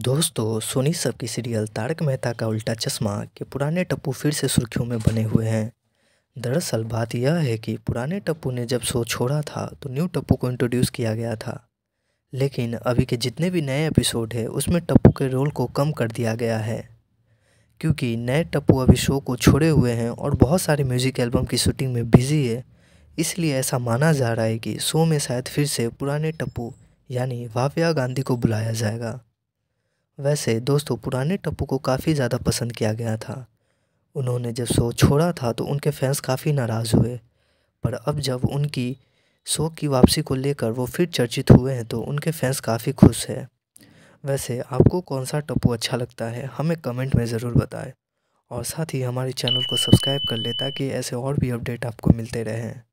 दोस्तों सोनी सब की सीरियल तारक मेहता का उल्टा चश्मा के पुराने टप्पू फिर से सुर्खियों में बने हुए हैं दरअसल बात यह है कि पुराने टप्पू ने जब शो छोड़ा था तो न्यू टप्पू को इंट्रोड्यूस किया गया था लेकिन अभी के जितने भी नए एपिसोड है उसमें टप्पू के रोल को कम कर दिया गया है क्योंकि नए टप्पू अभी शो को छोड़े हुए हैं और बहुत सारे म्यूज़िक एल्बम की शूटिंग में बिजी है इसलिए ऐसा माना जा रहा है कि शो में शायद फिर से पुराने टप्पू यानी वाव्या गांधी को बुलाया जाएगा वैसे दोस्तों पुराने टप्पू को काफ़ी ज़्यादा पसंद किया गया था उन्होंने जब शो छोड़ा था तो उनके फैंस काफ़ी नाराज़ हुए पर अब जब उनकी शो की वापसी को लेकर वो फिर चर्चित हुए हैं तो उनके फैंस काफ़ी खुश हैं वैसे आपको कौन सा टप्पू अच्छा लगता है हमें कमेंट में ज़रूर बताएं और साथ ही हमारे चैनल को सब्सक्राइब कर लें ताकि ऐसे और भी अपडेट आपको मिलते रहें